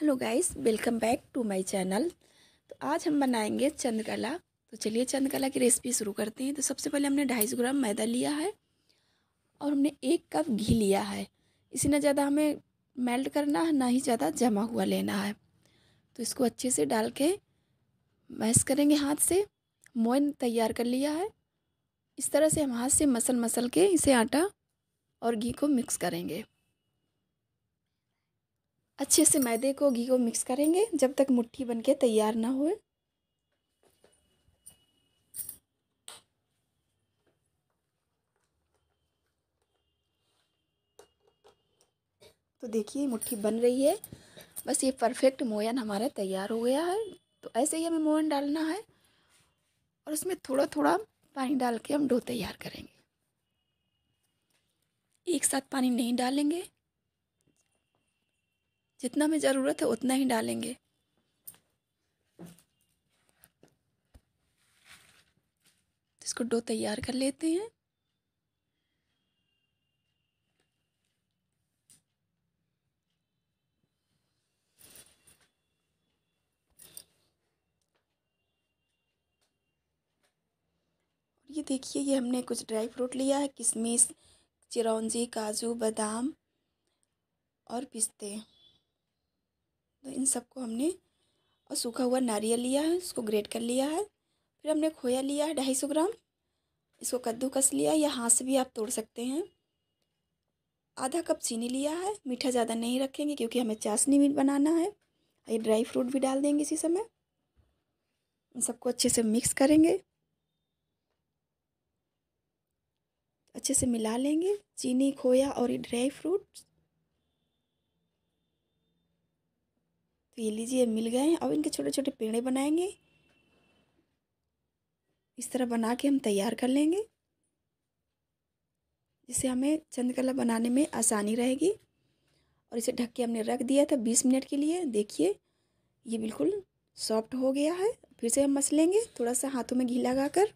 hello guys welcome back to my channel तो आज हम बनाएंगे चंद्रकला तो चलिए चंद्रकला की रेसिपी शुरू करते हैं तो सबसे पहले हमने ढाई सौ ग्राम मैदा लिया है और हमने एक कप घी लिया है इसे ना ज़्यादा हमें मेल्ट करना है ना ही ज़्यादा जमा हुआ लेना है तो इसको अच्छे से डाल के मैस करेंगे हाथ से मोइन तैयार कर लिया है इस तरह से हम हाथ से मसल मसल के इसे आटा और घी को मिक्स करेंगे अच्छे से मैदे को घी को मिक्स करेंगे जब तक मुट्ठी बनके तैयार ना हो तो देखिए मुट्ठी बन रही है बस ये परफेक्ट मोयन हमारा तैयार हो गया है तो ऐसे ही हमें मोयन डालना है और उसमें थोड़ा थोड़ा पानी डाल के हम डो तैयार करेंगे एक साथ पानी नहीं डालेंगे जितना हमें ज़रूरत है उतना ही डालेंगे इसको डो तैयार कर लेते हैं ये देखिए ये हमने कुछ ड्राई फ्रूट लिया है किशमिश चिरौंजी काजू बादाम और पिस्ते तो इन सबको हमने और सूखा हुआ नारियल लिया है उसको ग्रेट कर लिया है फिर हमने खोया लिया है ढाई सौ ग्राम इसको कद्दू कस लिया या हाथ से भी आप तोड़ सकते हैं आधा कप चीनी लिया है मीठा ज़्यादा नहीं रखेंगे क्योंकि हमें चाशनी भी बनाना है ये ड्राई फ्रूट भी डाल देंगे इसी समय इन सबको अच्छे से मिक्स करेंगे अच्छे से मिला लेंगे चीनी खोया और ये ड्राई फ्रूट तो ये लीजिए मिल गए अब इनके छोटे छोटे पेड़े बनाएंगे इस तरह बना के हम तैयार कर लेंगे जिससे हमें चंद्रकला बनाने में आसानी रहेगी और इसे ढक के हमने रख दिया था बीस मिनट के लिए देखिए ये बिल्कुल सॉफ्ट हो गया है फिर से हम मस लेंगे थोड़ा सा हाथों में घी लगा कर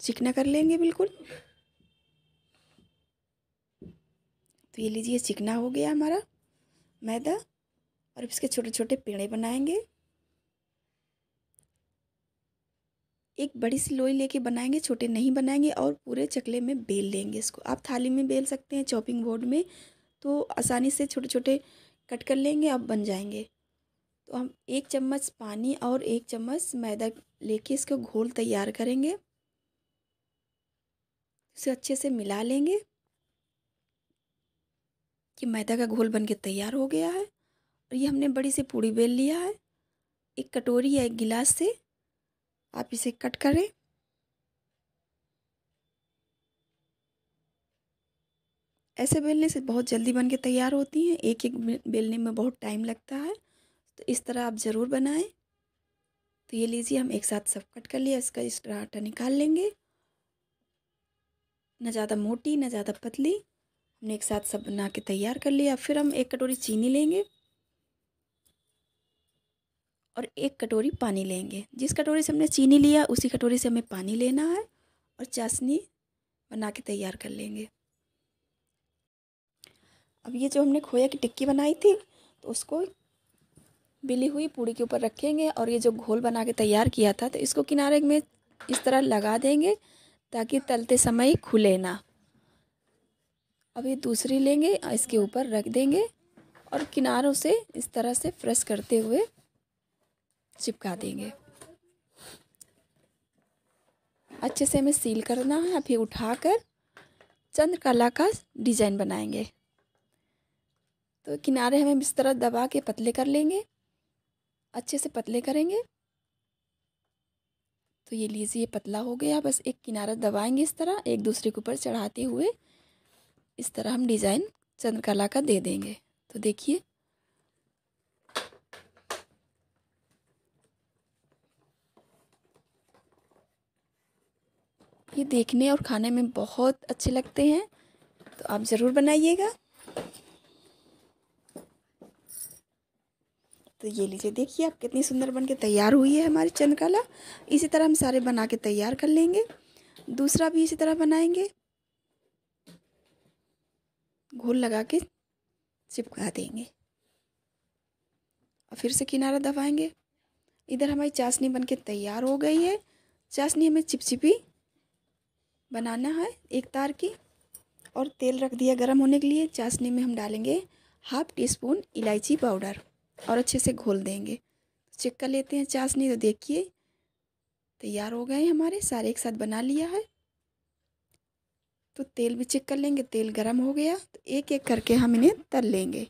चिकना कर लेंगे बिल्कुल तो ये लीजिए चिकना हो गया हमारा मैदा और इसके छोटे छोटे पेड़े बनाएंगे एक बड़ी सी लोई लेके बनाएंगे छोटे नहीं बनाएंगे और पूरे चकले में बेल लेंगे इसको आप थाली में बेल सकते हैं चॉपिंग बोर्ड में तो आसानी से छोटे छोटे कट कर लेंगे अब बन जाएंगे तो हम एक चम्मच पानी और एक चम्मच मैदा लेके इसको घोल तैयार करेंगे उसे अच्छे से मिला लेंगे कि मैदा का घोल बन के तैयार हो गया है ये हमने बड़ी सी पूड़ी बेल लिया है एक कटोरी या एक गिलास से आप इसे कट करें ऐसे बेलने से बहुत जल्दी बन के तैयार होती हैं एक एक बेलने में बहुत टाइम लगता है तो इस तरह आप ज़रूर बनाएं तो ये लीजिए हम एक साथ सब कट कर लिया इसका इस तरह आटा निकाल लेंगे ना ज़्यादा मोटी ना ज़्यादा पतली हमने एक साथ सब बना के तैयार कर लिया फिर हम एक कटोरी चीनी लेंगे और एक कटोरी पानी लेंगे जिस कटोरी से हमने चीनी लिया उसी कटोरी से हमें पानी लेना है और चाशनी बना के तैयार कर लेंगे अब ये जो हमने खोया की टिक्की बनाई थी तो उसको बिली हुई पूड़ी के ऊपर रखेंगे और ये जो घोल बना के तैयार किया था तो इसको किनारे में इस तरह लगा देंगे ताकि तलते समय खुले ना अब ये दूसरी लेंगे इसके ऊपर रख देंगे और किनारों से इस तरह से फ्रेश करते हुए चिपका देंगे अच्छे से हमें सील करना है अभी उठाकर चंद्रकला का डिज़ाइन बनाएंगे तो किनारे हमें इस तरह दबा के पतले कर लेंगे अच्छे से पतले करेंगे तो ये लीजिए पतला हो गया बस एक किनारा दबाएंगे इस तरह एक दूसरे के ऊपर चढ़ाते हुए इस तरह हम डिज़ाइन चंद्रकला का दे देंगे तो देखिए ये देखने और खाने में बहुत अच्छे लगते हैं तो आप ज़रूर बनाइएगा तो ये लीजिए देखिए आप कितनी सुंदर बन के तैयार हुई है हमारी चंद्रकला इसी तरह हम सारे बना के तैयार कर लेंगे दूसरा भी इसी तरह बनाएंगे घोल लगा के चिपका देंगे और फिर से किनारा दबाएंगे इधर हमारी चाशनी बन के तैयार हो गई है चाशनी हमें चिपचिपी बनाना है एक तार की और तेल रख दिया गर्म होने के लिए चाशनी में हम डालेंगे हाफ टी स्पून इलायची पाउडर और अच्छे से घोल देंगे चेक कर लेते हैं चाशनी तो देखिए तैयार हो गए हमारे सारे एक साथ बना लिया है तो तेल भी चेक कर लेंगे तेल गरम हो गया तो एक एक करके हम इन्हें तल लेंगे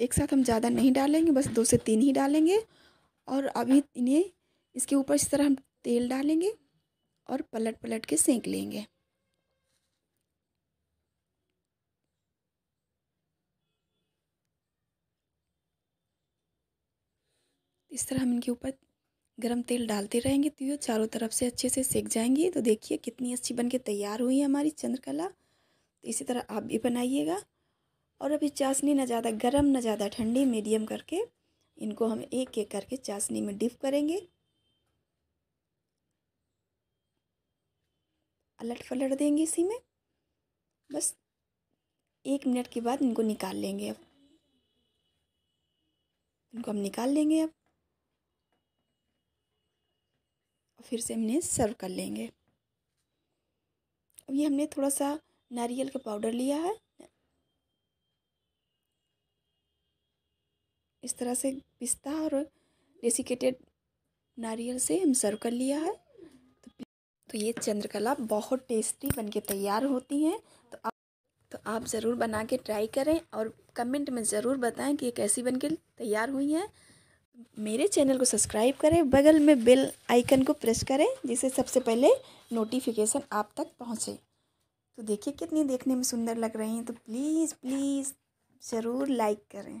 एक साथ हम ज़्यादा नहीं डालेंगे बस दो से तीन ही डालेंगे और अभी इन्हें इसके ऊपर इस तरह हम तेल डालेंगे और पलट पलट के सेंक लेंगे इस तरह हम इनके ऊपर गरम तेल डालते रहेंगे तो ये चारों तरफ से अच्छे से सेक जाएंगे तो देखिए कितनी अच्छी बन के तैयार हुई है हमारी चंद्रकला तो इसी तरह आप भी बनाइएगा और अभी चाशनी ना ज़्यादा गर्म ना ज़्यादा ठंडी मीडियम करके इनको हम एक एक करके चाशनी में डिप करेंगे अलट पलट देंगे इसी में बस एक मिनट के बाद इनको निकाल लेंगे अब इनको हम निकाल लेंगे अब और फिर से हमने सर्व कर लेंगे अब ये हमने थोड़ा सा नारियल का पाउडर लिया है इस तरह से पिस्ता और डेसिकेटेड नारियल से हम सर्व कर लिया है तो, तो ये चंद्रकला बहुत टेस्टी बनके तैयार होती हैं तो आप तो आप ज़रूर बना के ट्राई करें और कमेंट में ज़रूर बताएं कि ये कैसी बन के तैयार हुई हैं मेरे चैनल को सब्सक्राइब करें बगल में बेल आइकन को प्रेस करें जिससे सबसे पहले नोटिफिकेशन आप तक पहुँचे तो देखिए कितनी देखने में सुंदर लग रही हैं तो प्लीज़ प्लीज़ ज़रूर लाइक करें